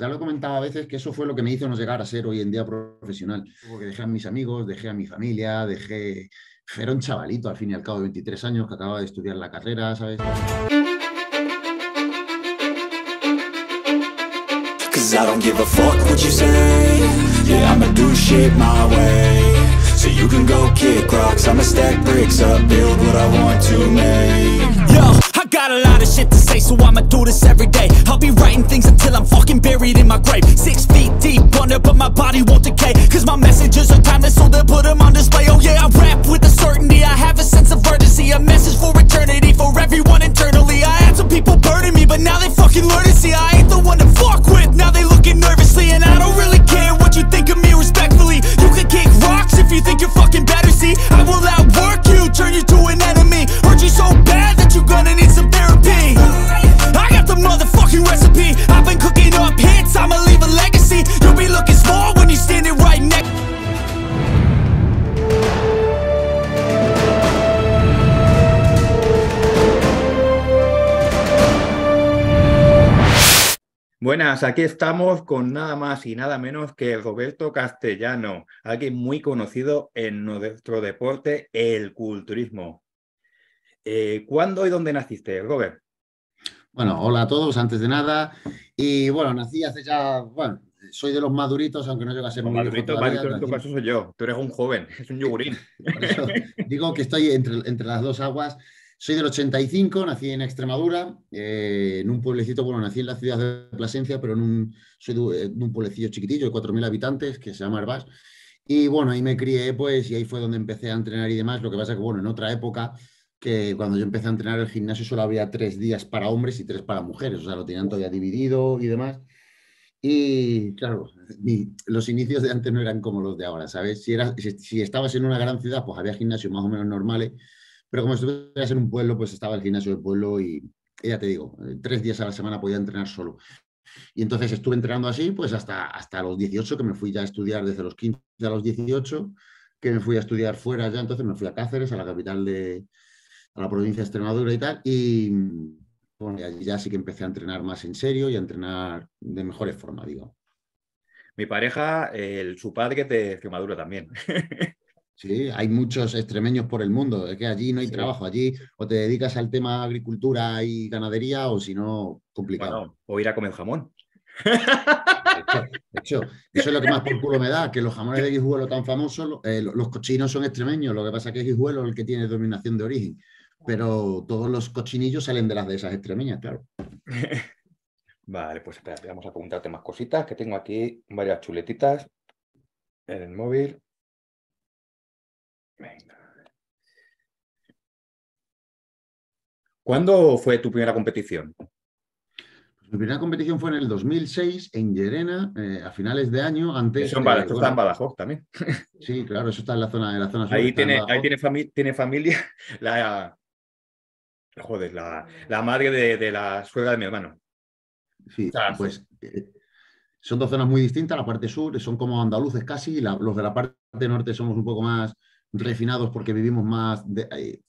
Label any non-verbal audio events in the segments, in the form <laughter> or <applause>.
Ya lo he comentado a veces que eso fue lo que me hizo no llegar a ser hoy en día profesional. Porque dejé a mis amigos, dejé a mi familia, dejé... Era un chavalito al fin y al cabo de 23 años que acababa de estudiar la carrera, ¿sabes? Got a lot of shit to say, so I'ma do this every day I'll be writing things until I'm fucking buried in my grave Six feet deep under, but my body won't decay Cause my messages are timeless, so they'll put them on display Oh yeah, I rap with a certainty, I have a sense of urgency A message for eternity, for everyone internally I had some people burning me, but now they fucking learn to see I ain't the one to fuck with, now they looking nervously And I don't really care what you think of me respectfully You can kick rocks if you think you're fucking better, see I will outwork you, turn you to an enemy Hurt you so bad Buenas, aquí estamos con nada más y nada menos que Roberto Castellano, alguien muy conocido en nuestro deporte, el culturismo. Eh, ¿Cuándo y dónde naciste, Robert? Bueno, hola a todos, antes de nada. Y bueno, nací hace ya, bueno, soy de los maduritos, aunque no llega a ser muy... madurito en tu caso soy yo, tú eres un joven, <laughs> es un yogurín. digo que estoy entre, las dos aguas. Soy del 85, nací en Extremadura, eh, en un pueblecito, bueno, nací en la ciudad de Plasencia, pero en un, soy de, eh, un pueblecillo chiquitillo de 4.000 habitantes que se llama Arbas. Y bueno, ahí me crié, pues, y ahí fue donde empecé a entrenar y demás. Lo que pasa es que, bueno, en otra época, que cuando yo empecé a entrenar el gimnasio solo había tres días para hombres y tres para mujeres, o sea, lo tenían todavía dividido y demás. Y claro, los inicios de antes no eran como los de ahora, ¿sabes? Si, era, si, estabas en una gran ciudad, pues había gimnasios más o menos normales, pero como estuvieras en un pueblo, pues estaba el gimnasio del pueblo y, ya te digo, eh, tres días a la semana podía entrenar solo. Y entonces estuve entrenando así, pues hasta, hasta los 18, que me fui ya a estudiar desde los 15 a los 18, que me fui a estudiar fuera ya, entonces me fui a Cáceres, a la capital de, a la provincia de Extremadura y tal. Y ya sí que empecé a entrenar más en serio y a entrenar de mejores formas, digo. Mi pareja, su padre es de Extremadura también. <laughs> Sí, hay muchos extremeños por el mundo, es que allí no hay trabajo, allí o te dedicas al tema agricultura y ganadería o si no, complicado. o ir a comer jamón. eso es lo que más por culo me da, que los jamones de Guijuelo tan famosos, eh, los cochinos son extremeños, lo que pasa es que Guijuelo es el que tiene dominación de origen pero todos los cochinillos salen de las de esas extremeñas, claro. <laughs> vale, pues espera, vamos a preguntarte más cositas, que tengo aquí varias chuletitas en el móvil. Venga. ¿Cuándo fue tu primera competición? Pues mi primera competición fue en el 2006 en Llerena, eh, a finales de año, antes... Eso, está en Badajoz también. Sí, claro, eso está en la zona, la zona sur. Ahí, tiene, ahí tiene familia <laughs> la, joder, la, madre de, la suegra de mi hermano. Sí, pues eh, son dos zonas muy distintas. La parte sur eh, son como andaluces casi, los de la parte norte somos un poco más refinados porque vivimos más de, eh,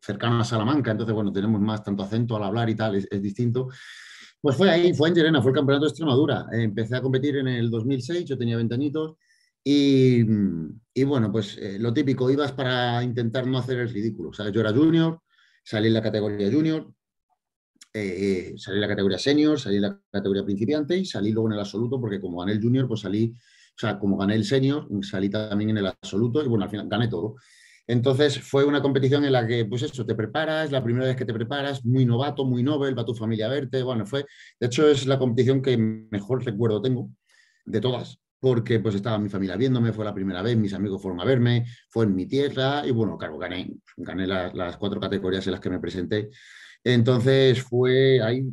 cercano a Salamanca, entonces, bueno, tenemos más tanto acento al hablar y tal, es, distinto. Pues fue ahí, fue en Llerena, fue el campeonato de Extremadura. empecé a competir en el 2006, yo tenía 20 Y, bueno, pues lo típico, ibas para intentar no hacer el ridículo. O sea, Yo era junior, Salí en la categoría junior, eh, eh, salí en la categoría senior, salí en la categoría principiante y salí luego en el absoluto, porque como gané el junior, pues salí, o sea, como gané el senior, salí también en el absoluto y bueno, al final gané todo. Entonces fue una competición en la que, pues eso, te preparas, la primera vez que te preparas, muy novato, muy novel, va tu familia a verte, bueno, fue, de hecho es la competición que mejor recuerdo tengo de todas, porque pues estaba mi familia viéndome, fue la primera vez, mis amigos fueron a verme, fue en mi tierra y bueno, claro, gané, gané las, cuatro categorías en las que me presenté. Entonces fue ahí,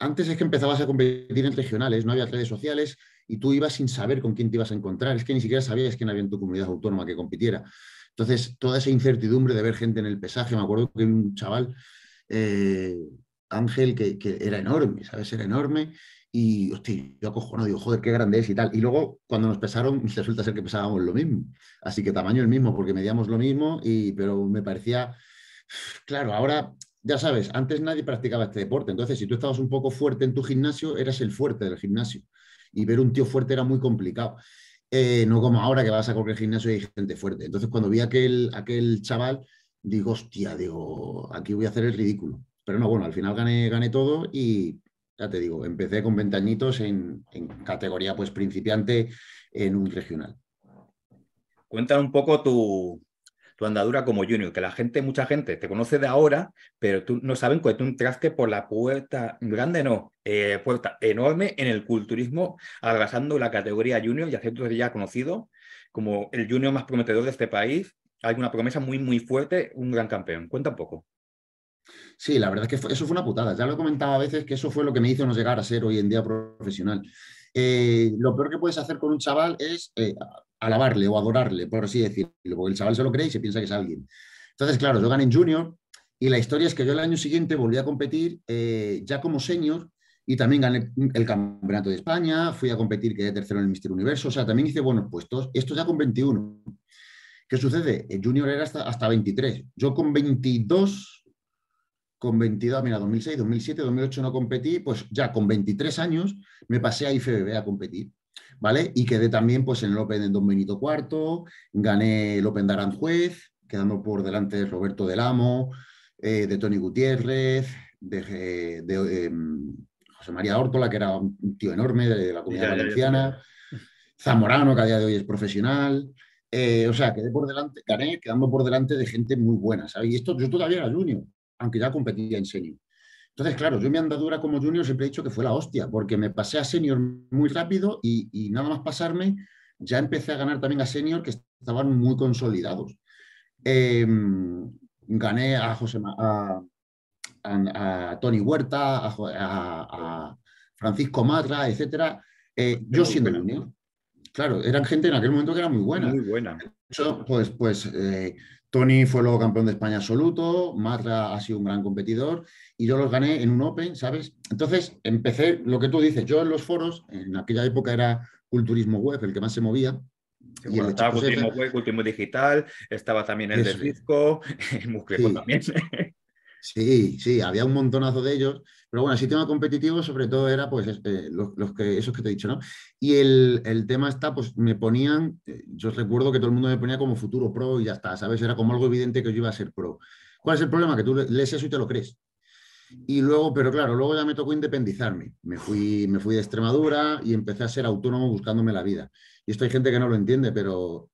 antes es que empezabas a competir en regionales, no había redes sociales y tú ibas sin saber con quién te ibas a encontrar, es que ni siquiera sabías quién había en tu comunidad autónoma que compitiera. Entonces, toda esa incertidumbre de ver gente en el pesaje, me acuerdo que un chaval eh, Ángel, que, era enorme, ¿sabes? Era enorme. Y, hostia, yo no digo, joder, qué grande es y tal. Y luego, cuando nos pesaron, resulta ser que pesábamos lo mismo. Así que tamaño el mismo, porque medíamos lo mismo, y, pero me parecía. Claro, ahora, ya sabes, antes nadie practicaba este deporte. Entonces, si tú estabas un poco fuerte en tu gimnasio, eras el fuerte del gimnasio. Y ver un tío fuerte era muy complicado. Eh, no como ahora que vas a cualquier gimnasio y hay gente fuerte. Entonces, cuando vi a aquel, aquel chaval, digo, hostia, digo, aquí voy a hacer el ridículo. Pero no, bueno, al final gané, todo y ya te digo, empecé con ventañitos en, categoría pues principiante en un regional. Cuenta un poco tu, andadura como junior, que la gente, mucha gente te conoce de ahora, pero tú no saben que tú entraste por la puerta grande, no, eh, puerta enorme en el culturismo, abrazando la categoría junior y que ya conocido como el junior más prometedor de este país. Hay una promesa muy, muy fuerte, un gran campeón. Cuenta un poco. Sí, la verdad es que eso fue una putada. Ya lo he comentado a veces que eso fue lo que me hizo no llegar a ser hoy en día profesional. Eh, lo peor que puedes hacer con un chaval es eh, alabarle o adorarle, por así decirlo, porque el chaval se lo cree y se piensa que es alguien. Entonces, claro, yo gané en junior y la historia es que yo el año siguiente volví a competir eh, ya como senior y también gané el campeonato de España, fui a competir, quedé tercero en el Mister Universo, o sea, también hice buenos puestos, esto ya con 21. ¿Qué sucede? El junior era hasta, hasta 23, yo con 22 con 22, mira, 2006, 2007, 2008 no competí, pues ya con 23 años me pasé a IFBB a competir, ¿vale? Y quedé también pues en el Open en Don Benito IV, gané el Open de Aranjuez, quedando por delante de Roberto Del Amo, eh, de Tony Gutiérrez, de, eh, em, José María Ortola, que era un tío enorme de, la comunidad valenciana, Zamorano, que a día de hoy es profesional, eh, o sea, quedé por delante, gané quedando por delante de gente muy buena, ¿sabes? Y esto yo todavía era junior aunque ya competía en senior. Entonces, claro, yo mi andadura como junior siempre he dicho que fue la hostia, porque me pasé a senior muy rápido y, nada más pasarme, ya empecé a ganar también a senior que estaban muy consolidados. Em, gané a, José, a, Tony Huerta, a, Francisco Matra, etcétera. Eh, yo siendo junior claro, eran gente en aquel momento que era muy buena. Muy buena. De pues, pues eh, Tony fue luego campeón de España absoluto, Marra ha sido un gran competidor y yo los gané en un Open, ¿sabes? Entonces empecé, lo que tú dices, yo en los foros, en aquella época era Culturismo Web el que más se movía, estaba Web, culturismo Digital, estaba también el de del disco, <laughs> también. Sí, sí, había un montonazo de ellos, pero bueno, el sistema competitivo sobre todo era pues eh, los, que, esos que te he dicho, ¿no? Y el, tema está, pues me ponían, eh, yo recuerdo que todo el mundo me ponía como futuro pro y ya está, ¿sabes? Era como algo evidente que yo iba a ser pro. ¿Cuál es el problema? Que tú lees eso y te lo crees. Y luego, pero claro, luego ya me tocó independizarme. Me fui, me fui de Extremadura y empecé a ser autónomo buscándome la vida. Y esto hay gente que no lo entiende, pero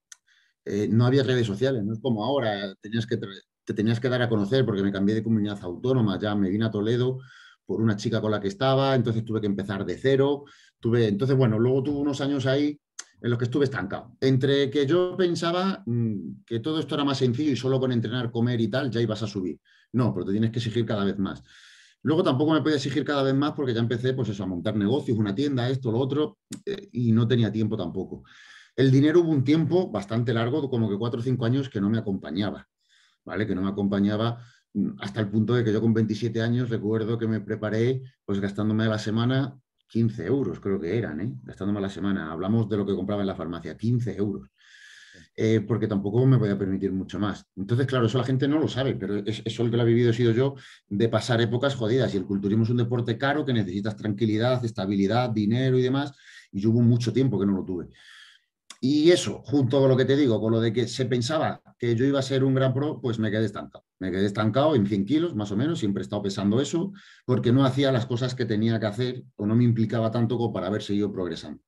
eh, no había redes sociales, no es como ahora, tenías que te tenías que dar a conocer porque me cambié de comunidad autónoma, ya me vine a Toledo por una chica con la que estaba, entonces tuve que empezar de cero, tuve, entonces bueno, luego tuve unos años ahí en los que estuve estancado. Entre que yo pensaba mm, que todo esto era más sencillo y solo con entrenar, comer y tal, ya ibas a subir. No, pero te tienes que exigir cada vez más. Luego tampoco me podía exigir cada vez más porque ya empecé pues eso, a montar negocios, una tienda, esto, lo otro, eh, y no tenía tiempo tampoco. El dinero hubo un tiempo bastante largo, como que cuatro o cinco años, que no me acompañaba. Que no me acompañaba mm, hasta el punto de que yo con 27 años recuerdo que me preparé pues gastándome la semana 15 euros, creo que eran, ¿eh? gastándome la semana. Hablamos de lo que compraba en la farmacia, 15 euros. Eh, porque tampoco me podía permitir mucho más. Entonces, claro, eso la gente no lo sabe, pero es, eso el que lo ha vivido he sido yo, de pasar épocas jodidas. Y el culturismo es un deporte caro que necesitas tranquilidad, estabilidad, dinero y demás. Y yo hubo mucho tiempo que no lo tuve. Y eso, junto con lo que te digo, con lo de que se pensaba que yo iba a ser un gran pro, pues me quedé estancado. Me quedé estancado en 100 kilos, más o menos, siempre he estado pesando eso, porque no hacía las cosas que tenía que hacer o no me implicaba tanto como para haber seguido progresando.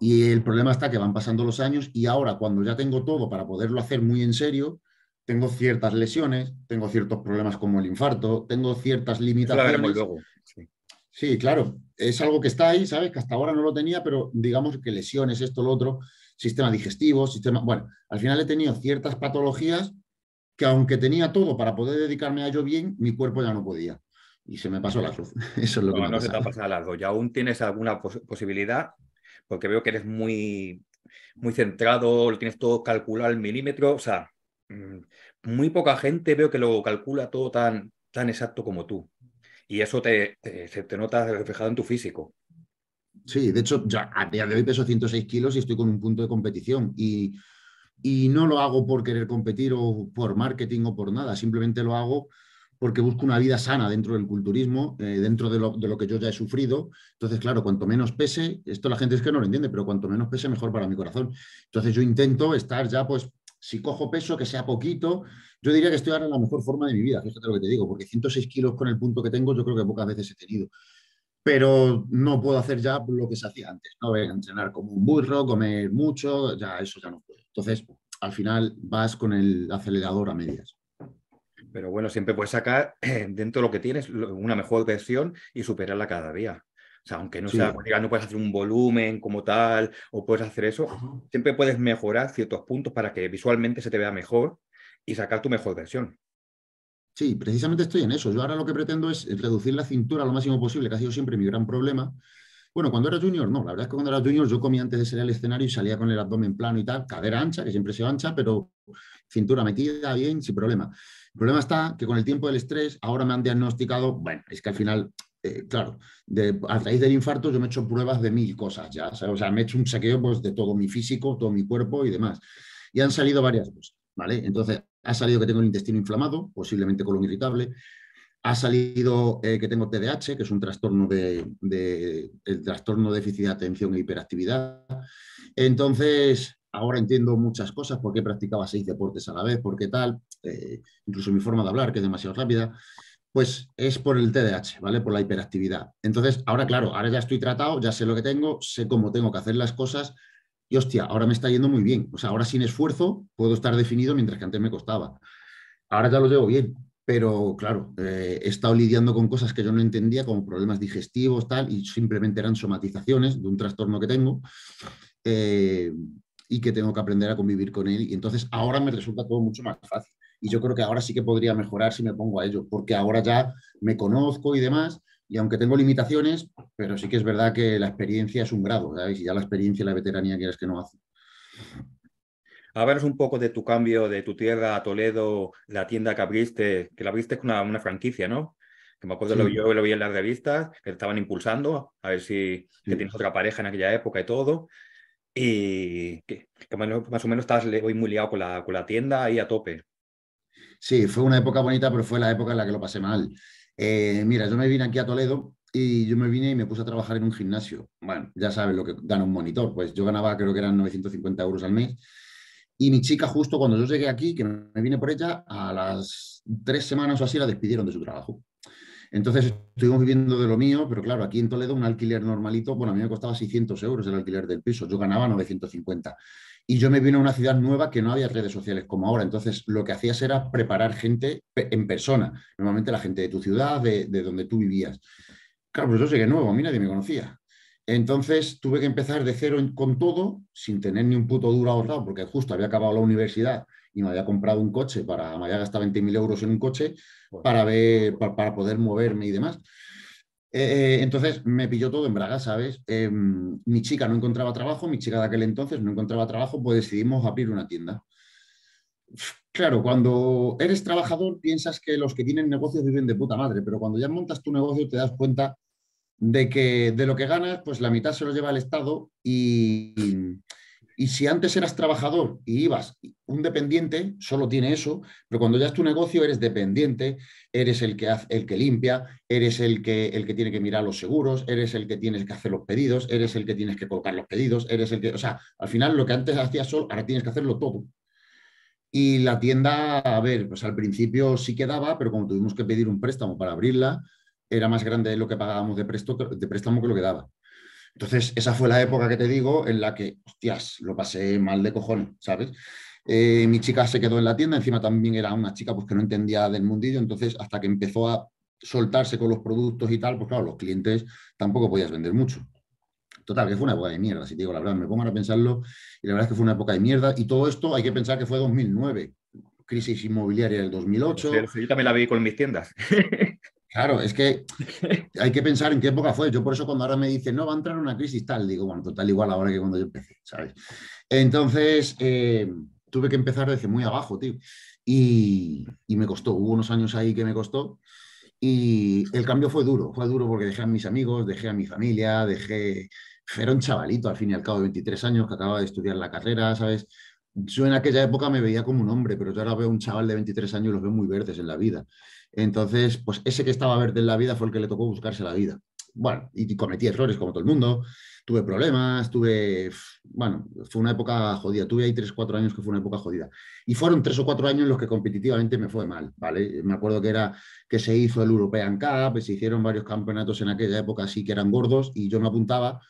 Y el problema está que van pasando los años y ahora cuando ya tengo todo para poderlo hacer muy en serio, tengo ciertas lesiones, tengo ciertos problemas como el infarto, tengo ciertas limitaciones. Luego. Sí, claro, es algo que está ahí, ¿sabes? Que hasta ahora no lo tenía, pero digamos que lesiones, esto, lo otro, sistema digestivo, sistema... Bueno, al final he tenido ciertas patologías que aunque tenía todo para poder dedicarme a ello bien, mi cuerpo ya no podía. Y se me pasó la cruz. <laughs> Eso es lo que me no se te ha pasado largo. ¿Y aún tienes alguna posibilidad? Porque veo que eres muy, muy centrado, lo tienes todo calculado al milímetro. O sea, mm, muy poca gente veo que lo calcula todo tan, tan exacto como tú y eso te, se te nota reflejado en tu físico. Sí, de hecho, ya a día de hoy peso 106 kilos y estoy con un punto de competición. Y, y no lo hago por querer competir o por marketing o por nada, simplemente lo hago porque busco una vida sana dentro del culturismo, eh, dentro de lo, de lo, que yo ya he sufrido. Entonces, claro, cuanto menos pese, esto la gente es que no lo entiende, pero cuanto menos pese, mejor para mi corazón. Entonces yo intento estar ya, pues, si cojo peso, que sea poquito, yo diría que estoy ahora en la mejor forma de mi vida, fíjate lo que te digo, porque 106 kilos con el punto que tengo, yo creo que pocas veces he tenido. Pero no puedo hacer ya lo que se hacía antes, ¿no? Eh, entrenar como un burro, comer mucho, ya eso ya no puedo. Entonces, al final vas con el acelerador a medias. Pero bueno, siempre puedes sacar <clears throat> dentro de lo que tienes una mejor versión y superarla cada día. O sea, aunque no sea, no puedes hacer un volumen como tal o puedes hacer eso, siempre puedes mejorar ciertos puntos para que visualmente se te vea mejor y sacar tu mejor versión. Sí, precisamente estoy en eso. Yo ahora lo que pretendo es reducir la cintura lo máximo posible, que ha sido siempre mi gran problema. Bueno, cuando era junior, no, la verdad es que cuando era junior yo comía antes de ser al escenario y salía con el abdomen plano y tal, cadera ancha, que siempre se ancha, pero cintura metida bien, sin problema. El problema está que con el tiempo del estrés, ahora me han diagnosticado, bueno, es que al final eh, claro, de, a raíz del infarto yo me he hecho pruebas de mil cosas ya, o sea, me he hecho un saqueo pues, de todo mi físico, todo mi cuerpo y demás. Y han salido varias cosas, ¿vale? Entonces, ha salido que tengo el intestino inflamado, posiblemente colon irritable, ha salido eh, que tengo TDAH, que es un trastorno de, el trastorno de déficit de atención e hiperactividad. Entonces, ahora entiendo muchas cosas, por qué practicaba seis deportes a la vez, por qué tal, eh, incluso mi forma de hablar, que es demasiado rápida, pues es por el TDAH, ¿vale? Por la hiperactividad. Entonces, ahora claro, ahora ya estoy tratado, ya sé lo que tengo, sé cómo tengo que hacer las cosas y hostia, ahora me está yendo muy bien. O sea, ahora sin esfuerzo puedo estar definido mientras que antes me costaba. Ahora ya lo llevo bien, pero claro, eh, he estado lidiando con cosas que yo no entendía, como problemas digestivos, tal, y simplemente eran somatizaciones de un trastorno que tengo. Eh, y que tengo que aprender a convivir con él. Y entonces ahora me resulta todo mucho más fácil. Y yo creo que ahora sí que podría mejorar si me pongo a ello, porque ahora ya me conozco y demás, y aunque tengo limitaciones, pero sí que es verdad que la experiencia es un grado, ¿sabes? si ya la experiencia y la veteranía quieres que no hace. Háblanos un poco de tu cambio de tu tierra a Toledo, la tienda que abriste, que la abriste con una, franquicia, ¿no? Que me acuerdo, lo, yo lo vi en las revistas, que estaban impulsando, a ver si tienes otra pareja en aquella época y todo. Y que, más o menos estás hoy muy liado con la, con la tienda ahí a tope. Sí, fue una época bonita, pero fue la época en la que lo pasé mal. Eh, mira, yo me vine aquí a Toledo y yo me vine y me puse a trabajar en un gimnasio. Bueno, ya sabes lo que gana un monitor, pues yo ganaba creo que eran 950 euros al mes. Y mi chica, justo cuando yo llegué aquí, que me vine por ella, a las tres semanas o así la despidieron de su trabajo. Entonces estuvimos viviendo de lo mío, pero claro, aquí en Toledo un alquiler normalito, bueno, a mí me costaba 600 euros el alquiler del piso, yo ganaba 950. Y yo me vine a una ciudad nueva que no había redes sociales como ahora. Entonces, lo que hacías era preparar gente en persona. Normalmente la gente de tu ciudad, de, donde tú vivías. Claro, pues yo llegué nuevo, a mí nadie me conocía. Entonces tuve que empezar de cero con todo, sin tener ni un puto duro ahorrado, porque justo había acabado la universidad y me había comprado un coche, para, me había gastado 20.000 euros en un coche para, ver, para poder moverme y demás. Eh, eh, entonces me pilló todo en braga, ¿sabes? Em, mi chica no encontraba trabajo, mi chica de aquel entonces no encontraba trabajo, pues decidimos abrir una tienda. Claro, cuando eres trabajador piensas que los que tienen negocios viven de puta madre, pero cuando ya montas tu negocio te das cuenta de que de lo que ganas, pues la mitad se lo lleva el Estado y, y si antes eras trabajador y ibas, un dependiente solo tiene eso, pero cuando ya es tu negocio eres dependiente, eres el que, el que limpia, eres el que, el que tiene que mirar los seguros, eres el que tienes que hacer los pedidos, eres el que tienes que colocar los pedidos, eres el que, o sea, al final lo que antes hacías solo, ahora tienes que hacerlo todo. Y la tienda, a ver, pues al principio sí quedaba, pero como tuvimos que pedir un préstamo para abrirla, era más grande lo que pagábamos de, de préstamo que lo que daba. Entonces, esa fue la época que te digo en la que, hostias, lo pasé mal de cojones, ¿sabes? Eh, mi chica se quedó en la tienda, encima también era una chica pues, que no entendía del mundillo, entonces hasta que empezó a soltarse con los productos y tal, pues claro, los clientes tampoco podías vender mucho. Total, que fue una época de mierda, si te digo la verdad, me pongo a pensarlo y la verdad es que fue una época de mierda y todo esto hay que pensar que fue 2009, crisis inmobiliaria del 2008. Yo también la vi con mis tiendas. <laughs> Claro, es que <laughs> hay que pensar en qué época fue. Yo por eso cuando ahora me dicen, no, va a entrar una crisis tal, digo, bueno, total igual ahora que cuando yo empecé, ¿sabes? Entonces, eh, tuve que empezar desde muy abajo, tío. Y, y, me costó, hubo unos años ahí que me costó. Y el cambio fue duro, fue duro porque dejé a mis amigos, dejé a mi familia, dejé... Era un chavalito al fin y al cabo de 23 años que acababa de estudiar la carrera, ¿sabes? Yo en aquella época me veía como un hombre, pero yo ahora veo a un chaval de 23 años y los veo muy verdes en la vida. Entonces, pues ese que estaba verde en la vida fue el que le tocó buscarse la vida. Bueno, y cometí errores como todo el mundo, tuve problemas, tuve, bueno, fue una época jodida, tuve ahí tres, 4 años que fue una época jodida. Y fueron tres o cuatro años en los que competitivamente me fue mal, ¿vale? Me acuerdo que era que se hizo el European Cup, se hicieron varios campeonatos en aquella época así que eran gordos y yo me apuntaba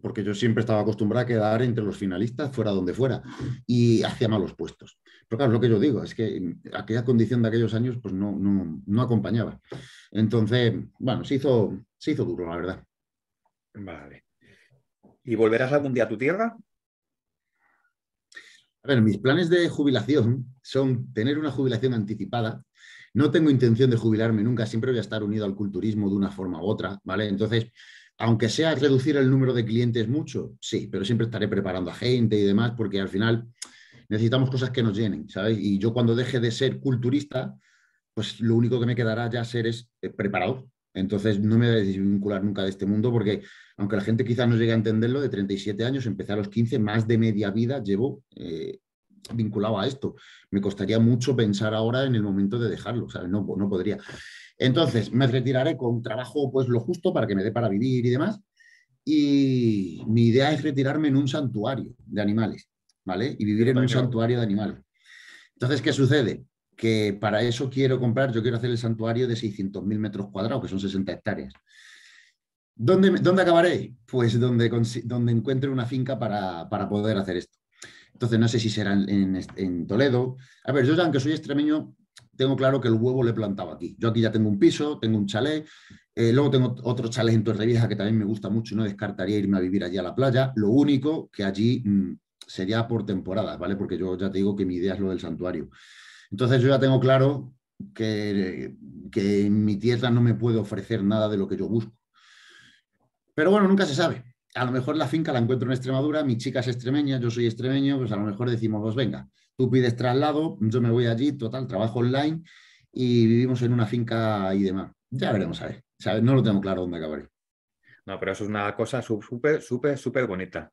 porque yo siempre estaba acostumbrado a quedar entre los finalistas, fuera donde fuera, y hacía malos puestos claro, lo que yo digo, es que aquella condición de aquellos años pues no, acompañaba. Entonces, bueno, se hizo, se hizo duro, la verdad. Vale. ¿Y volverás algún día a tu tierra? A ver, mis planes de jubilación son tener una jubilación anticipada. No tengo intención de jubilarme nunca, siempre voy a estar unido al culturismo de una forma u otra, ¿vale? Entonces, aunque sea reducir el número de clientes mucho, sí, pero siempre estaré preparando a gente y demás, porque al final necesitamos cosas que nos llenen, ¿sabes? Y yo cuando deje de ser culturista, pues lo único que me quedará ya ser es eh, preparado. Entonces no me voy a desvincular nunca de este mundo porque aunque la gente quizás no llegue a entenderlo, de 37 años empecé a los 15, más de media vida llevo eh, vinculado a esto. Me costaría mucho pensar ahora en el momento de dejarlo, ¿sabes? No, no podría. Entonces me retiraré con trabajo pues lo justo para que me dé para vivir y demás. Y mi idea es retirarme en un santuario de animales. ¿vale? Y vivir en un santuario de animales. Entonces, ¿qué sucede? Que para eso quiero comprar, yo quiero hacer el santuario de 600.000 metros cuadrados, que son 60 hectáreas. ¿Dónde, dónde acabaré? Pues donde, donde encuentre una finca para, poder hacer esto. Entonces, no sé si será en, Toledo. A ver, yo, ya, aunque soy extremeño, tengo claro que el huevo le he plantado aquí. Yo aquí ya tengo un piso, tengo un chalet. Eh, luego tengo otro chalet en Torrevieja que también me gusta mucho no descartaría irme a vivir allí a la playa. Lo único que allí mm, sería por temporadas, ¿vale? Porque yo ya te digo que mi idea es lo del santuario. Entonces yo ya tengo claro que, en mi tierra no me puede ofrecer nada de lo que yo busco. Pero bueno, nunca se sabe. A lo mejor la finca la encuentro en Extremadura, mi chica es extremeña, yo soy extremeño, pues a lo mejor decimos, pues venga, tú pides traslado, yo me voy allí, total, trabajo online y vivimos en una finca y demás. Ya veremos, a ver. O no lo tengo claro dónde acabaré. No, pero eso es una cosa súper, súper, súper bonita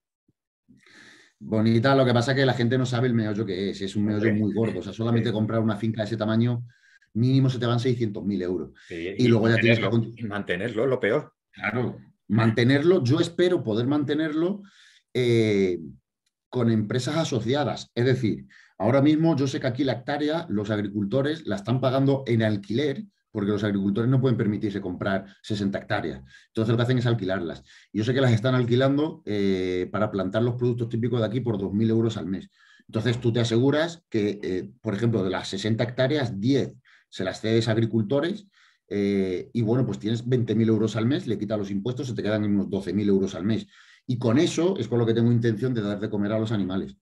bonita, lo que pasa es que la gente no sabe el meollo que es, es un meollo muy gordo, o sea, solamente comprar una finca de ese tamaño mínimo se te van 600.000 euros. y, luego ya tienes que... mantenerlo, lo peor. Claro, mantenerlo, yo espero poder mantenerlo eh, con empresas asociadas. Es decir, ahora mismo yo sé que aquí la hectárea, los agricultores la están pagando en alquiler porque los agricultores no pueden permitirse comprar 60 hectáreas. Entonces lo que hacen es alquilarlas. Yo sé que las están alquilando eh, para plantar los productos típicos de aquí por 2.000 euros al mes. Entonces tú te aseguras que, eh, por ejemplo, de las 60 hectáreas, 10 se las cedes a agricultores eh, y bueno, pues tienes 20.000 euros al mes, le quitas los impuestos, se te quedan unos 12.000 euros al mes. Y con eso es con lo que tengo intención de dar de comer a los animales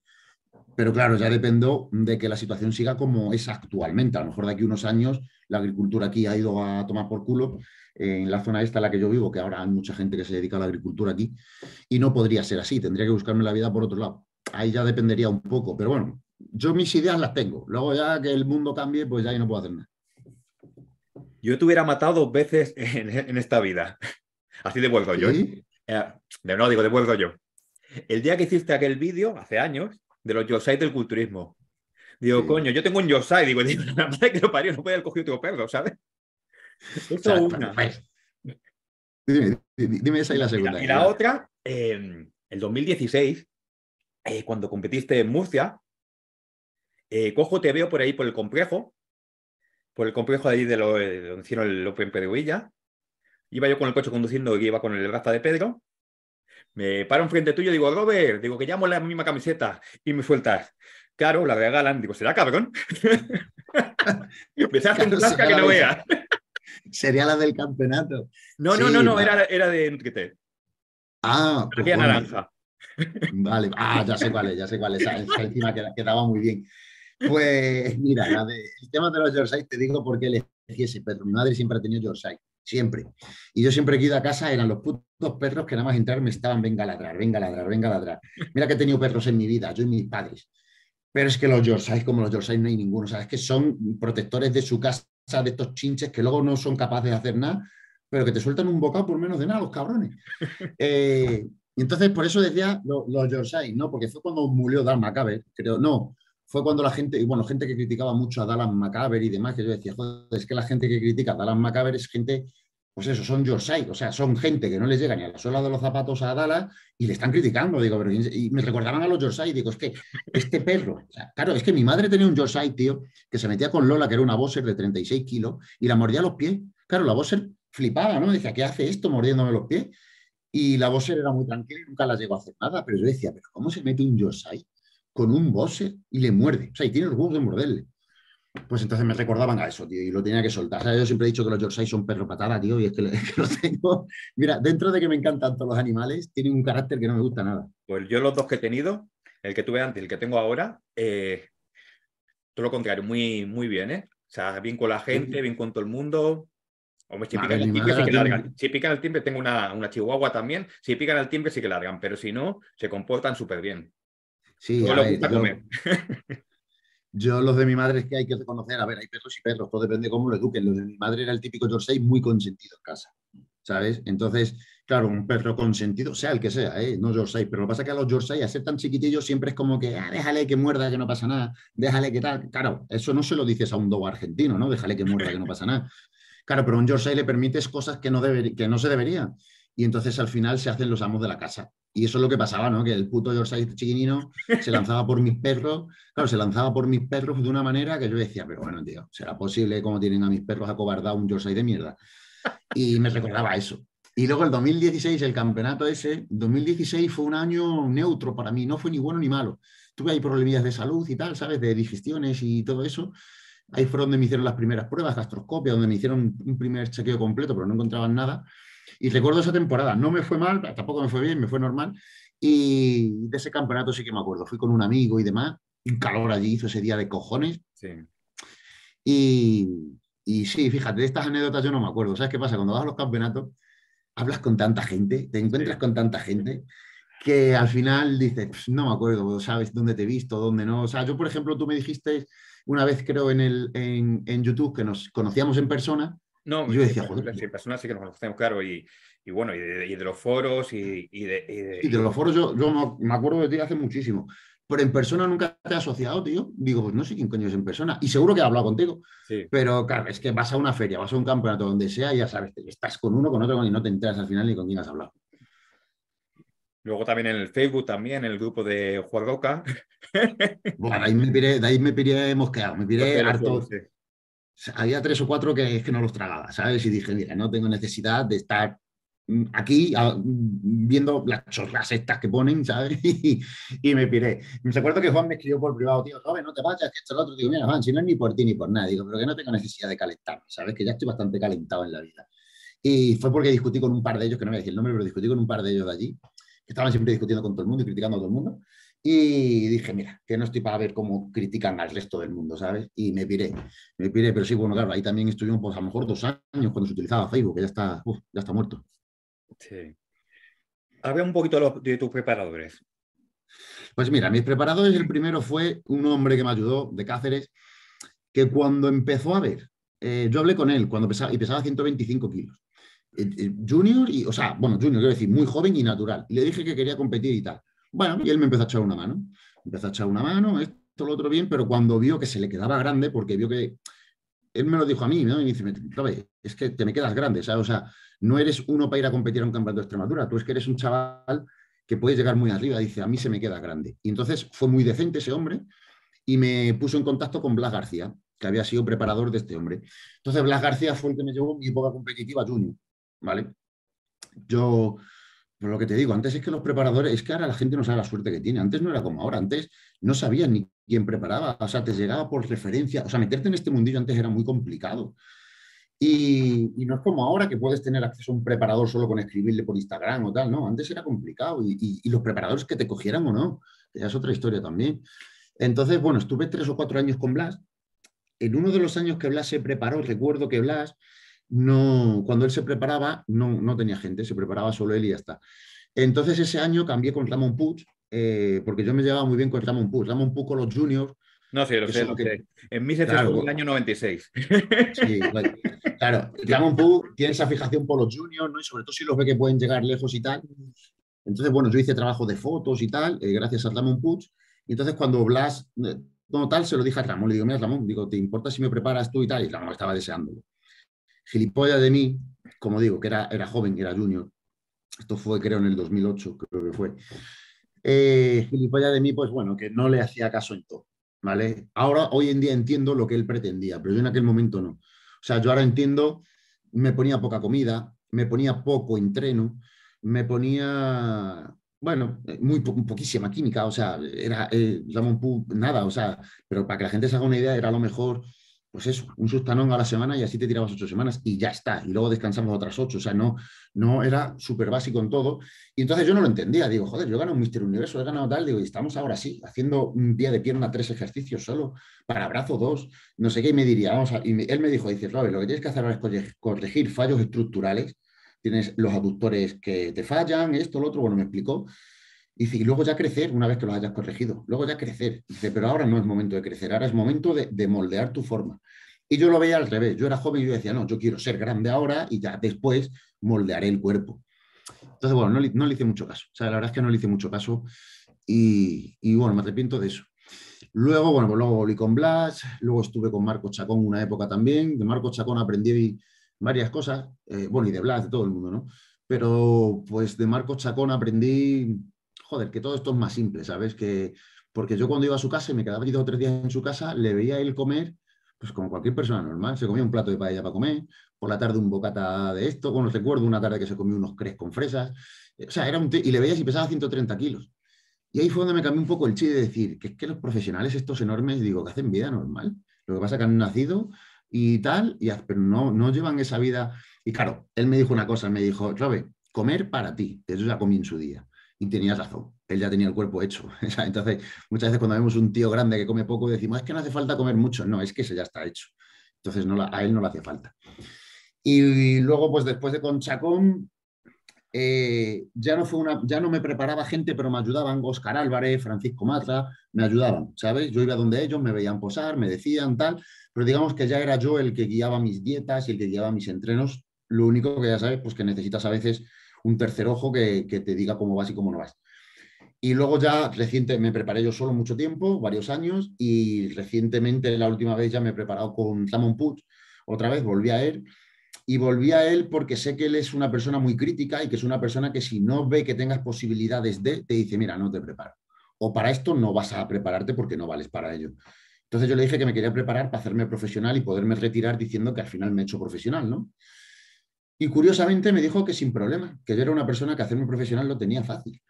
pero claro, ya dependo de que la situación siga como es actualmente. A lo mejor de aquí unos años la agricultura aquí ha ido a tomar por culo eh, en la zona esta en la que yo vivo, que ahora hay mucha gente que se dedica a la agricultura aquí, y no podría ser así, tendría que buscarme la vida por otro lado. Ahí ya dependería un poco, pero bueno, yo mis ideas las tengo. Luego ya que el mundo cambie, pues ya ahí no puedo hacer nada. Yo te hubiera matado dos veces <laughs> en, esta vida. Así de yo. ¿eh? Eh, no, digo, de yo. El día que hiciste aquel vídeo, hace años, de los yosai del culturismo. Digo, coño, yo tengo un yosai. Digo, <laughs> digo, la madre que lo parió, no puede haber cogido otro perro, ¿sabes? <laughs> Esa es una. Pues. dime, esa y la segunda. Y la, otra, em, eh, el 2016, cuando competiste en Murcia, eh, cojo, te veo por ahí por el complejo, por el complejo de ahí de, lo, de donde hicieron el Open Villa. Iba yo con el coche conduciendo y iba con el Rafa de Pedro me paro frente tuyo y digo, Robert, digo que llamo la misma camiseta y me sueltas. Claro, la regalan. Digo, ¿será cabrón? <laughs> Empecé a hacer claro, que no vea. <laughs> Sería la del campeonato. No, no, no, no, era, era de Enrique. Ah, pues naranja. Vale, ah, ya sé cuál es, ya sé cuál es. Esa, encima quedaba muy bien. Pues mira, el tema de los jerseys te digo por qué le ese, pero mi madre siempre ha tenido jerseys siempre. Y yo siempre que he ido a casa eran los putos perros que nada más entrar me estaban, venga a ladrar, venga a ladrar, venga a ladrar. Mira que he tenido perros en mi vida, yo y mis padres. Pero es que los Yorkshire, como los Yorkshire, no hay ninguno. sabes que son protectores de su casa, de estos chinches que luego no son capaces de hacer nada, pero que te sueltan un bocado por menos de nada, los cabrones. <laughs> Eh, y entonces, por eso decía los, ¿no? Porque fue cuando murió Dalmacabe, creo, no, fue cuando la gente, y bueno, gente que criticaba mucho a Dallas MacAver y demás, que yo decía, joder, es que la gente que critica a Dallas Macaber es gente, pues eso, son Yorkshire, o sea, son gente que no les llega ni a la suela de los zapatos a Dallas y le están criticando, digo, pero y me recordaban a los Yorkshire, digo, es que este perro, claro, es que mi madre tenía un Yorkshire, tío, que se metía con Lola, que era una boxer de 36 kilos, y la mordía los pies, claro, la boxer flipaba, ¿no? Decía, ¿qué hace esto mordiéndome los pies? Y la boxer era muy tranquila y nunca la llegó a hacer nada, pero yo decía, ¿pero cómo se mete un Yorkshire? con un boxer y le muerde. O sea, y tiene el juego de morderle. Pues entonces me recordaban a eso, tío, y lo tenía que soltar. O sea, yo siempre he dicho que los Yorkshire son perro patada, tío, y es que, lo, <laughs> los tengo. Mira, dentro de que me encantan todos los animales, tienen un carácter que no me gusta nada. Pues yo los dos que he tenido, el que tuve antes y el que tengo ahora, eh, todo lo contrario, muy, muy bien, ¿eh? O sea, bien con la gente, bien con todo el mundo. Hombre, si pican el timbre, sí que largan. Si pican el timbre, tengo una, una chihuahua también. Si pican el timbre, sí que largan, pero si no, se comportan súper bien. Sí, <laughs> yo, los de mi madre es que hay que reconocer, a ver, hay perros y perros, todo depende de cómo lo eduquen. Los de mi madre era el típico Yorkshire muy consentido en casa, ¿sabes? Entonces, claro, un perro consentido, sea el que sea, ¿eh? no Yorkshire, pero lo que pasa es que a los Yorkshire, a ser tan chiquitillos, siempre es como que, ah, déjale que muerda, que no pasa nada, déjale que tal. Claro, eso no se lo dices a un dogo argentino, ¿no? Déjale que muerda, que no pasa nada. Claro, pero un Yorkshire le permites cosas que no, que no se deberían y entonces al final se hacen los amos de la casa. Y eso es lo que pasaba, ¿no? Que el puto Yorkshire chiquinino <laughs> se lanzaba por mis perros, claro, se lanzaba por mis perros de una manera que yo decía, pero bueno, tío, ¿será posible cómo tienen a mis perros acobardado un Yorkshire de mierda? Y me <laughs> recordaba eso. Y luego el 2016, el campeonato ese, 2016 fue un año neutro para mí, no fue ni bueno ni malo. Tuve ahí problemillas de salud y tal, ¿sabes? De digestiones y todo eso. Ahí fue donde me hicieron las primeras pruebas, gastroscopia, donde me hicieron un primer chequeo completo, pero no encontraban nada. Y recuerdo esa temporada, no me fue mal, tampoco me fue bien, me fue normal. Y de ese campeonato sí que me acuerdo, fui con un amigo y demás, un calor allí hizo ese día de cojones. Sí. Y, y sí, fíjate, de estas anécdotas yo no me acuerdo. ¿Sabes qué pasa? Cuando vas a los campeonatos, hablas con tanta gente, te encuentras con tanta gente que al final dices, no me acuerdo, sabes dónde te he visto, dónde no. O sea, yo, por ejemplo, tú me dijiste una vez, creo, en, el, en, en YouTube que nos conocíamos en persona no, yo decía, joder. Sí, personas sí que nos conocemos, claro, y, bueno, y de, los foros y, de, los foros yo, me acuerdo de ti hace muchísimo, pero en persona nunca te he asociado, tío. Digo, pues no sé quién coño es en persona, y seguro que he hablado contigo, pero claro, es que vas a una feria, vas a un campeonato, donde sea, ya sabes, estás con uno, con otro, y no te enteras al final ni con quién has hablado. Luego también en el Facebook, también en el grupo de Juan Bueno, ahí me de ahí me piré mosqueado, me pide harto había tres o cuatro que es que no los tragaba, ¿sabes? Y dije, mira, no tengo necesidad de estar mm, aquí mm, viendo las chorras estas que ponen, <laughs> ¿sabes? y, me piré. Me acuerdo que Juan me escribió por privado, tío, joven, no te vayas, que esto lo otro. Digo, mira, Juan, si no es ni por ti ni por nadie, digo, pero que no tengo necesidad de calentarme, ¿sabes? Que ya estoy bastante calentado en la vida. Y fue porque discutí con un par de ellos, que no voy a decir el nombre, pero discutí con un par de ellos de allí, que estaban siempre discutiendo con todo el mundo y criticando a todo el mundo. Y dije, mira, que no estoy para ver cómo critican al resto del mundo, ¿sabes? Y me piré, me piré, pero sí, bueno, claro, ahí también estuvimos, pues a lo mejor dos años cuando se utilizaba Facebook, que ya está, ya está muerto. Sí. Habla un poquito de, tus preparadores. Pues mira, mis preparadores, el primero fue un hombre que me ayudó de Cáceres, que cuando empezó a ver, eh, yo hablé con él cuando pesaba, y pesaba 125 kilos. Eh, eh, junior, y, o sea, bueno, junior, quiero decir, muy joven y natural. le dije que quería competir y tal. Bueno, y él me empezó a echar una mano. Empezó a echar una mano, esto, lo otro bien, pero cuando vio que se le quedaba grande, porque vio que él me lo dijo a mí, ¿no? Y me dice, es que te me quedas grande, O sea, no eres uno para ir a competir a un campeonato de Extremadura, tú es que eres un chaval que puedes llegar muy arriba, dice, a mí se me queda grande. Y entonces fue muy decente ese hombre y me puso en contacto con Blas García, que había sido preparador de este hombre. Entonces Blas García fue el que me llevó mi época competitiva junior, ¿vale? Yo pero lo que te digo, antes es que los preparadores, es que ahora la gente no sabe la suerte que tiene. Antes no era como ahora, antes no sabías ni quién preparaba, o sea, te llegaba por referencia. O sea, meterte en este mundillo antes era muy complicado. Y, no es como ahora que puedes tener acceso a un preparador solo con escribirle por Instagram o tal, no, antes era complicado. Y, los preparadores que te cogieran o no, ya es otra historia también. Entonces, bueno, estuve tres o cuatro años con Blas. En uno de los años que Blas se preparó, recuerdo que Blas no, cuando él se preparaba, no, no tenía gente, se preparaba solo él y ya está. Entonces ese año cambié con Ramón Puig, eh, porque yo me llevaba muy bien con Ramón Puig. Ramón Puig con los juniors. No, sí, lo sé, lo sé. En mi claro, el año 96. Sí, claro. Ramón Puig tiene esa fijación por los juniors, ¿no? Y sobre todo si los ve que pueden llegar lejos y tal. Entonces, bueno, yo hice trabajo de fotos y tal, eh, gracias a Ramón Puig. Y entonces cuando Blas, todo eh, tal, se lo dije a Ramón, le digo, mira Ramón, digo, ¿te importa si me preparas tú y tal? Y Ramón estaba deseándolo. Gilipollas de mí, como digo, que era, era joven, era junior, esto fue creo en el 2008, creo que fue, eh, gilipollas de mí, pues bueno, que no le hacía caso en todo, ¿vale? Ahora, hoy en día entiendo lo que él pretendía, pero yo en aquel momento no. O sea, yo ahora entiendo, me ponía poca comida, me ponía poco entreno, me ponía, bueno, muy poquísima química, o sea, era, eh, nada, o sea, pero para que la gente se haga una idea, era lo mejor pues eso, un sustanón a la semana y así te tirabas ocho semanas y ya está. Y luego descansamos otras ocho. O sea, no, no era súper básico en todo. Y entonces yo no lo entendía. Digo, joder, yo gano ganado un Mister Universo, he ganado tal. Digo, y estamos ahora sí, haciendo un día de pierna tres ejercicios solo, para brazo dos, no sé qué. Y me diría, vamos Y él me dijo, dice, Robert, lo que tienes que hacer ahora es corregir fallos estructurales. Tienes los aductores que te fallan, esto, lo otro. Bueno, me explicó. Y luego ya crecer, una vez que lo hayas corregido, luego ya crecer. dice, pero ahora no es momento de crecer, ahora es momento de, moldear tu forma. Y yo lo veía al revés, yo era joven y yo decía, no, yo quiero ser grande ahora y ya después moldearé el cuerpo. Entonces, bueno, no, le hice mucho caso, o sea, la verdad es que no le hice mucho caso y, bueno, me arrepiento de eso. Luego, bueno, pues luego volví con Blas, luego estuve con Marco Chacón una época también, de Marco Chacón aprendí varias cosas, eh, bueno, y de Blas, de todo el mundo, ¿no? Pero pues de Marco Chacón aprendí joder, que todo esto es más simple, ¿sabes? Que, porque yo cuando iba a su casa y me quedaba allí dos o tres días en su casa, le veía él comer, pues como cualquier persona normal, se comía un plato de paella para comer, por la tarde un bocata de esto, bueno, recuerdo una tarde que se comió unos crepes con fresas, eh, o sea, era un y le veías y pesaba 130 kilos. Y ahí fue donde me cambió un poco el chiste de decir que es que los profesionales estos enormes, digo, que hacen vida normal. Lo que pasa es que han nacido y tal, y, pero no, no llevan esa vida. Y claro, él me dijo una cosa, me dijo, Robe, comer para ti, eso yo ya comí en su día. Y tenías razón, él ya tenía el cuerpo hecho. <laughs> Entonces, muchas veces cuando vemos un tío grande que come poco, decimos, es que no hace falta comer mucho. No, es que ese ya está hecho. Entonces, no, a él no le hacía falta. Y, luego, pues después de Conchacón, eh, ya, no fue una, ya no me preparaba gente, pero me ayudaban Oscar Álvarez, Francisco Mata, me ayudaban, ¿sabes? Yo iba donde ellos, me veían posar, me decían tal, pero digamos que ya era yo el que guiaba mis dietas y el que guiaba mis entrenos. Lo único que ya sabes, pues que necesitas a veces un tercer ojo que, te diga cómo vas y cómo no vas. Y luego ya reciente, me preparé yo solo mucho tiempo, varios años, y recientemente, la última vez ya me he preparado con Ramon Puig, otra vez volví a él, y volví a él porque sé que él es una persona muy crítica y que es una persona que si no ve que tengas posibilidades de, te dice, mira, no te preparo. O para esto no vas a prepararte porque no vales para ello. Entonces yo le dije que me quería preparar para hacerme profesional y poderme retirar diciendo que al final me he hecho profesional, ¿no? Y curiosamente me dijo que sin problema, que yo era una persona que hacerme profesional lo tenía fácil,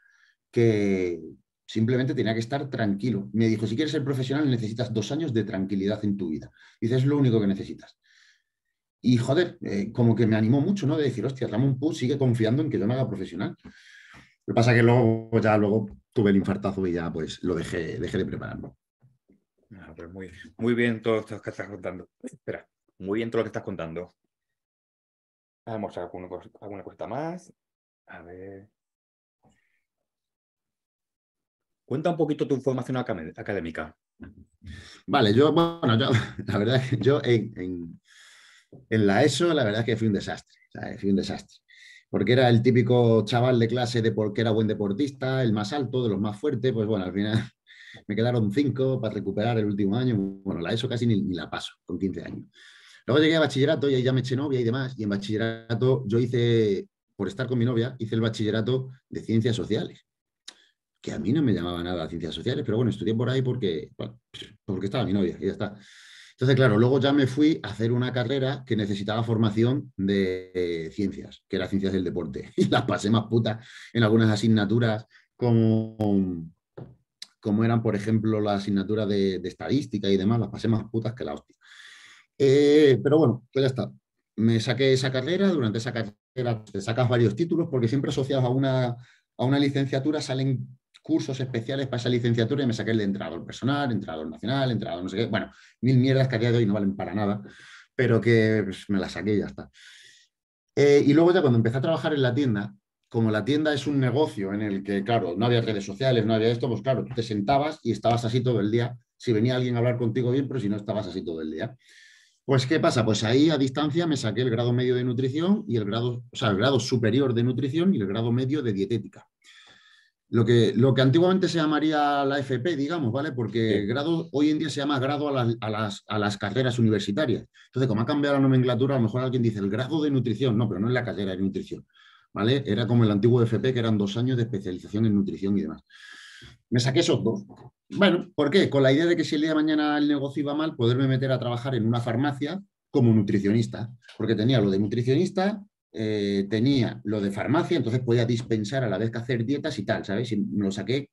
que simplemente tenía que estar tranquilo. Me dijo, si quieres ser profesional necesitas dos años de tranquilidad en tu vida. Dice, es lo único que necesitas. Y joder, eh, como que me animó mucho, ¿no? De decir, hostia, Ramón Pú sigue confiando en que yo me haga profesional. Lo que pasa que luego, ya luego tuve el infartazo y ya pues lo dejé, dejé de prepararlo. Ah, pues muy, muy bien todo esto que estás contando. Espera, muy bien todo lo que estás contando. A alguna, alguna cuesta más. A ver. Cuenta un poquito tu formación académica. Vale, yo, bueno, <laughs> la verdad es que yo en, en, la ESO, la verdad es que fui un desastre, fui un desastre, porque era el típico chaval de clase de porque era buen deportista, el más alto, de los más fuertes, pues bueno, al final <laughs> me quedaron cinco para recuperar el último año, bueno, la ESO casi ni, ni la paso con 15 años. Luego llegué a bachillerato y ahí ya me eché novia y demás. Y en bachillerato yo hice, por estar con mi novia, hice el bachillerato de ciencias sociales. Que a mí no me llamaba nada ciencias sociales, pero bueno, estudié por ahí porque, porque estaba mi novia y ya está. Entonces, claro, luego ya me fui a hacer una carrera que necesitaba formación de ciencias, que era ciencias del deporte. <laughs> Y las pasé más putas en algunas asignaturas, como, como eran, por ejemplo, la asignatura de, de, estadística y demás, las pasé más putas que la hostia. Eh, pero bueno, pues ya está. Me saqué esa carrera, durante esa carrera te sacas varios títulos porque siempre asociados a una, licenciatura salen cursos especiales para esa licenciatura y me saqué el de entrador personal, entrador nacional, entrador no sé qué. Bueno, mil mierdas que a de hoy no valen para nada, pero que pues, me las saqué y ya está. Eh, y luego ya cuando empecé a trabajar en la tienda, como la tienda es un negocio en el que, claro, no había redes sociales, no había esto, pues claro, te sentabas y estabas así todo el día. Si venía alguien a hablar contigo bien, pero si no, estabas así todo el día. Pues, ¿qué pasa? Pues ahí a distancia me saqué el grado medio de nutrición y el grado, o sea, el grado superior de nutrición y el grado medio de dietética. Lo que, lo que antiguamente se llamaría la FP, digamos, ¿vale? Porque grado, hoy en día se llama grado a las, a las, carreras universitarias. Entonces, como ha cambiado la nomenclatura, a lo mejor alguien dice el grado de nutrición. No, pero no es la carrera de nutrición, ¿vale? Era como el antiguo FP, que eran dos años de especialización en nutrición y demás. Me saqué esos dos. Bueno, ¿por qué? Con la idea de que si el día de mañana el negocio iba mal, poderme meter a trabajar en una farmacia como nutricionista, porque tenía lo de nutricionista, eh, tenía lo de farmacia, entonces podía dispensar a la vez que hacer dietas y tal, ¿sabes? Y me lo saqué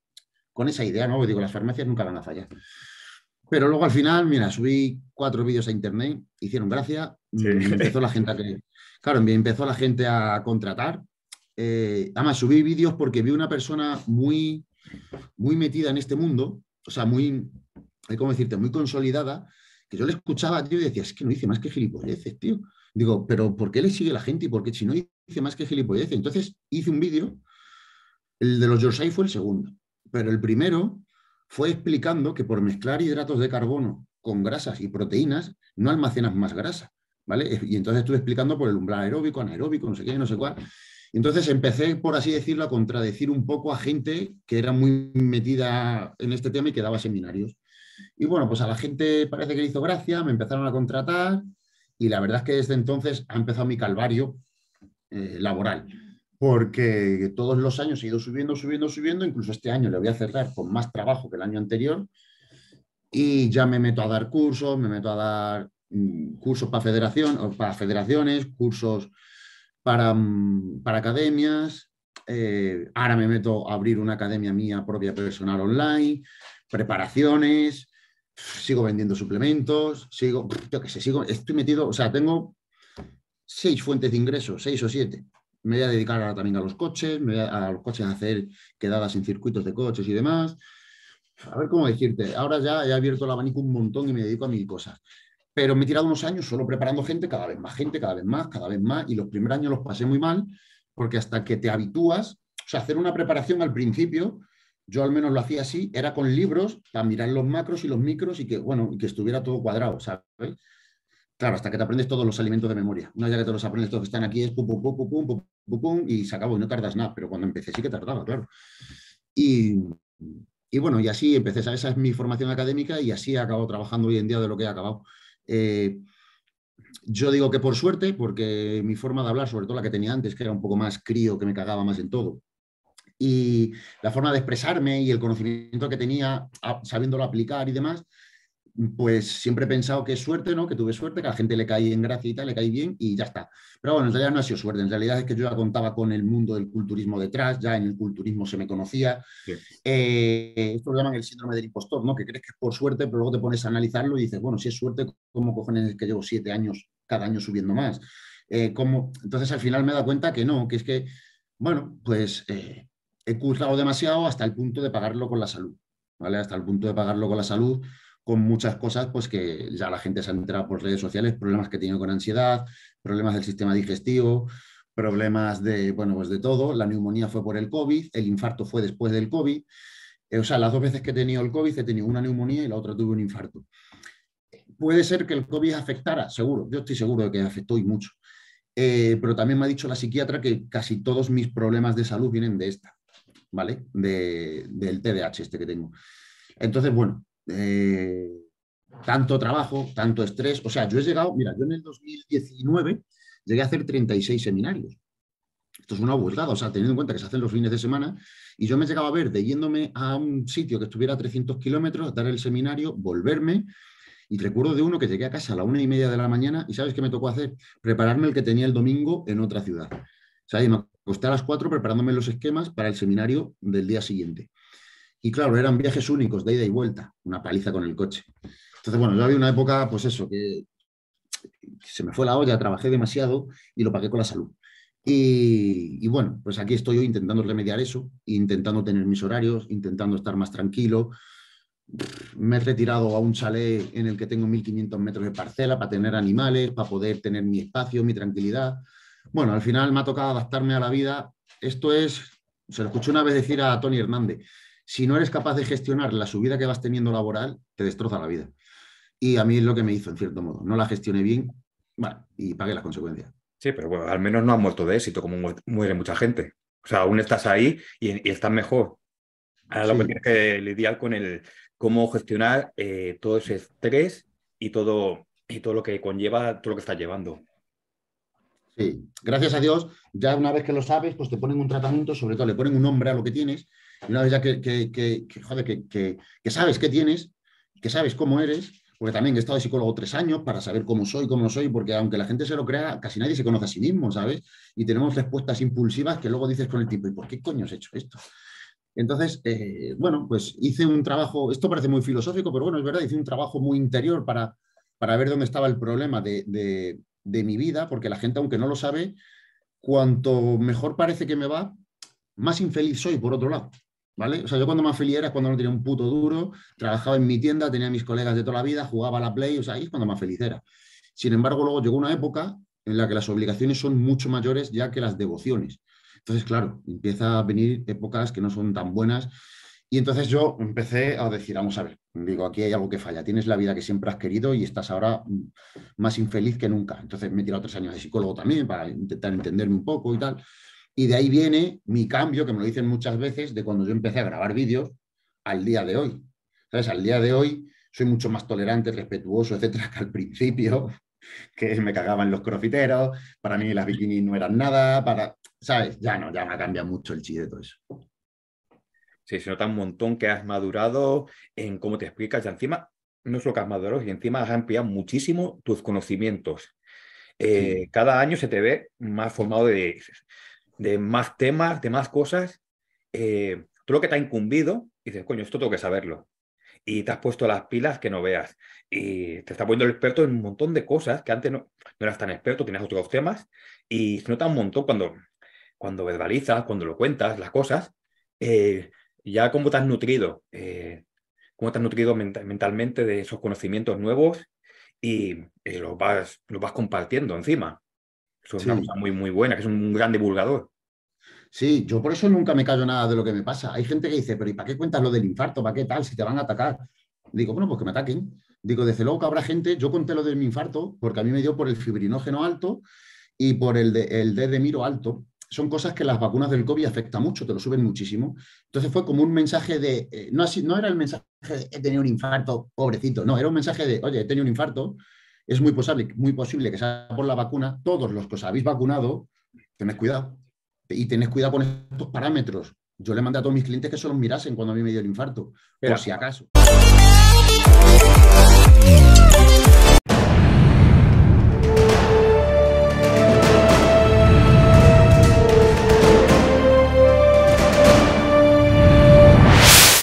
con esa idea, ¿no? Porque digo, las farmacias nunca van a fallar. Pero luego al final, mira, subí cuatro vídeos a internet, hicieron gracia, empezó la gente a Claro, me empezó la gente a contratar. Eh, además, subí vídeos porque vi una persona muy, muy metida en este mundo o sea, muy, como decirte?, muy consolidada, que yo le escuchaba, tío, y decía, es que no dice más que gilipolleces, tío. Digo, pero ¿por qué le sigue la gente? Y qué si no dice más que gilipolleces. Entonces hice un vídeo, el de los Yorsai fue el segundo, pero el primero fue explicando que por mezclar hidratos de carbono con grasas y proteínas no almacenas más grasa, ¿vale? Y entonces estuve explicando por el umbral aeróbico, anaeróbico, no sé qué, no sé cuál. Entonces empecé, por así decirlo, a contradecir un poco a gente que era muy metida en este tema y que daba seminarios. Y bueno, pues a la gente parece que le hizo gracia, me empezaron a contratar y la verdad es que desde entonces ha empezado mi calvario eh, laboral, porque todos los años he ido subiendo, subiendo, subiendo, incluso este año le voy a cerrar con más trabajo que el año anterior y ya me meto a dar cursos, me meto a dar mm, cursos para federación, para federaciones, cursos para, mm, para academias. Eh, ahora me meto a abrir una academia mía propia personal online, preparaciones, sigo vendiendo suplementos, sigo, yo qué sé, sigo, estoy metido, o sea, tengo seis fuentes de ingresos, seis o siete. Me voy a dedicar ahora también a los coches, me voy a, los coches a hacer quedadas en circuitos de coches y demás. A ver cómo decirte, ahora ya he abierto el abanico un montón y me dedico a mil cosas pero me he tirado unos años solo preparando gente, cada vez más gente, cada vez más, cada vez más, y los primeros años los pasé muy mal, porque hasta que te habitúas, o sea, hacer una preparación al principio, yo al menos lo hacía así, era con libros para mirar los macros y los micros y que, bueno, que estuviera todo cuadrado, ¿sabes? Claro, hasta que te aprendes todos los alimentos de memoria. Una vez que te los aprendes todos que están aquí es pum, pum, pum, pum, pum, pum, pum, y se acabó no tardas nada, pero cuando empecé sí que tardaba, claro. Y, y bueno, y así empecé, esa es mi formación académica y así he acabado trabajando hoy en día de lo que he acabado. Eh, yo digo que por suerte, porque mi forma de hablar, sobre todo la que tenía antes, que era un poco más crío, que me cagaba más en todo, y la forma de expresarme y el conocimiento que tenía, sabiéndolo aplicar y demás, pues siempre he pensado que es suerte, ¿no? Que tuve suerte, que a la gente le cae en gracia y tal, le caí bien y ya está. Pero bueno, en realidad no ha sido suerte, en realidad es que yo ya contaba con el mundo del culturismo detrás, ya en el culturismo se me conocía. Eh, esto lo llaman el síndrome del impostor, ¿no? Que crees que es por suerte, pero luego te pones a analizarlo y dices, bueno, si es suerte, ¿cómo cojones es que llevo siete años, cada año subiendo más? Eh, Entonces al final me he dado cuenta que no, que es que, bueno, pues eh, he currado demasiado hasta el punto de pagarlo con la salud, ¿vale? Hasta el punto de pagarlo con la salud con muchas cosas pues que ya la gente se ha enterado por redes sociales, problemas que he tenido con ansiedad, problemas del sistema digestivo, problemas de, bueno, pues de todo. La neumonía fue por el COVID, el infarto fue después del COVID. Eh, o sea, las dos veces que he tenido el COVID he tenido una neumonía y la otra tuve un infarto. Puede ser que el COVID afectara, seguro, yo estoy seguro de que afectó y mucho. Eh, pero también me ha dicho la psiquiatra que casi todos mis problemas de salud vienen de esta, ¿vale? del TDAH este que tengo. Entonces, bueno, eh, tanto trabajo, tanto estrés. O sea, yo he llegado, mira, yo en el 2019 llegué a hacer 36 seminarios. Esto es una vueltada, o sea, teniendo en cuenta que se hacen los fines de semana, y yo me llegaba a ver de yéndome a un sitio que estuviera a 300 kilómetros, dar el seminario, volverme, y recuerdo de uno que llegué a casa a la una y media de la mañana, y ¿sabes qué me tocó hacer? Prepararme el que tenía el domingo en otra ciudad. O sea, me acosté a las cuatro preparándome los esquemas para el seminario del día siguiente. Y claro, eran viajes únicos, de ida y vuelta, una paliza con el coche. Entonces, bueno, yo había una época, pues eso, que, se me fue la olla, trabajé demasiado y lo pagué con la salud. Y, bueno, pues aquí estoy yo intentando remediar eso, intentando tener mis horarios, intentando estar más tranquilo. Me he retirado a un chalet en el que tengo 1.500 metros de parcela para tener animales, para poder tener mi espacio, mi tranquilidad. Bueno, al final me ha tocado adaptarme a la vida. Esto es, se lo escuché una vez decir a Tony Hernández, si no eres capaz de gestionar la subida que vas teniendo laboral, te destroza la vida. Y a mí es lo que me hizo, en cierto modo. No la gestioné bien y pagué las consecuencias. Sí, pero bueno, al menos no ha muerto de éxito como muere mucha gente. O sea, aún estás ahí y, estás mejor. Ahora lo que tienes que lidiar con el cómo gestionar eh, todo ese estrés y todo, y todo lo que conlleva, todo lo que estás llevando. Sí, gracias a Dios, ya una vez que lo sabes, pues te ponen un tratamiento, sobre todo le ponen un nombre a lo que tienes una vez ya que, que, que, que sabes qué tienes, que sabes cómo eres, porque también he estado de psicólogo tres años para saber cómo soy, cómo no soy, porque aunque la gente se lo crea, casi nadie se conoce a sí mismo, ¿sabes? Y tenemos respuestas impulsivas que luego dices con el tiempo ¿y por qué coño has hecho esto? Entonces, eh, bueno, pues hice un trabajo, esto parece muy filosófico, pero bueno, es verdad, hice un trabajo muy interior para, para ver dónde estaba el problema de mi vida, porque la gente, aunque no lo sabe, cuanto mejor parece que me va, más infeliz soy, por otro lado. ¿Vale? O sea, yo cuando más feliz era cuando no tenía un puto duro, trabajaba en mi tienda, tenía a mis colegas de toda la vida, jugaba a la Play, o sea, ahí es cuando más feliz era. Sin embargo, luego llegó una época en la que las obligaciones son mucho mayores ya que las devociones. Entonces, claro, empieza a venir épocas que no son tan buenas. Y entonces yo empecé a decir, vamos a ver, digo, aquí hay algo que falla, tienes la vida que siempre has querido y estás ahora más infeliz que nunca. Entonces me he tirado tres años de psicólogo también para intentar entenderme un poco y tal. Y de ahí viene mi cambio, que me lo dicen muchas veces, de cuando yo empecé a grabar vídeos al día de hoy. ¿Sabes? Al día de hoy soy mucho más tolerante, respetuoso, etcétera, que al principio, <laughs> que me cagaban los crofiteros, para mí las bikinis no eran nada, para, ¿sabes? Ya no, ya me ha cambiado mucho el chiste de todo eso. Sí, se nota un montón que has madurado en cómo te explicas y encima, no lo que has madurado, y encima has ampliado muchísimo tus conocimientos. Eh, cada año se te ve más formado de de más temas, de más cosas, eh, tú lo que te ha incumbido, y dices, coño, esto tengo que saberlo. Y te has puesto las pilas que no veas. Y te está poniendo el experto en un montón de cosas que antes no, eras tan experto, tenías otros temas. Y se nota un montón cuando, cuando verbalizas, cuando lo cuentas, las cosas. Eh, ya cómo te has nutrido, eh, cómo te has nutrido mentalmente de esos conocimientos nuevos y los, vas, los vas compartiendo encima es una cosa muy, muy buena, que es un gran divulgador. Sí, yo por eso nunca me callo nada de lo que me pasa. Hay gente que dice, pero ¿y para qué cuentas lo del infarto? ¿Para qué tal? Si te van a atacar. Digo, bueno, pues que me ataquen. Digo, desde luego que habrá gente, yo conté lo de mi infarto porque a mí me dio por el fibrinógeno alto y por el, de, de miro alto. Son cosas que las vacunas del COVID afectan mucho, te lo suben muchísimo. Entonces fue como un mensaje de, eh, no, así, no era el mensaje de he tenido un infarto, pobrecito, no, era un mensaje de, oye, he tenido un infarto, es muy posible, muy posible que sea por la vacuna, todos los que os habéis vacunado, tened cuidado. Y tened cuidado con estos parámetros. Yo le mandé a todos mis clientes que se los mirasen cuando a mí me dio el infarto, Pero, por si acaso.